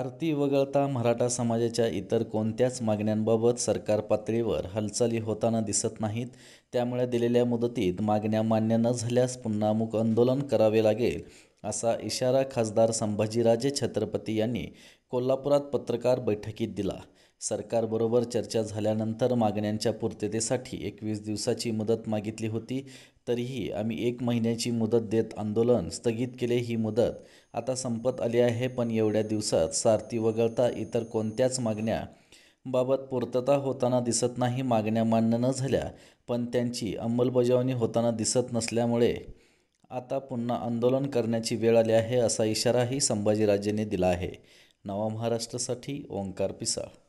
आरती वगळता मराठा समाजाच्या इतर कोणत्याच मागण्यांबाबत सरकार पातळीवर हालचाली होताना दिसत नाहीत त्यामुळे दिलेल्या मुदतीत मागण्या मान्य न झाल्यास पुन्हा मुख आंदोलन करावे लागेल असा इशारा खासदार संभाजीराजे छत्रपती यांनी कोल्हापुरात पत्रकार बैठकीत दिला सरकारबरोबर चर्चा झाल्यानंतर मागण्यांच्या पूर्ततेसाठी एकवीस दिवसाची मुदत मागितली होती तरीही आम्ही एक महिन्याची मुदत देत आंदोलन स्थगित केले ही मुदत आता संपत आली आहे पण एवढ्या दिवसात सारथी वगळता इतर कोणत्याच मागण्या बाबत पूर्तता होताना दिसत नाही मागण्या मान्य न झाल्या पण त्यांची अंमलबजावणी होताना दिसत नसल्यामुळे आता पुन्हा आंदोलन करण्याची वेळ आली आहे असा इशाराही संभाजीराजेने दिला आहे नवा महाराष्ट्रासाठी ओंकार पिसाळ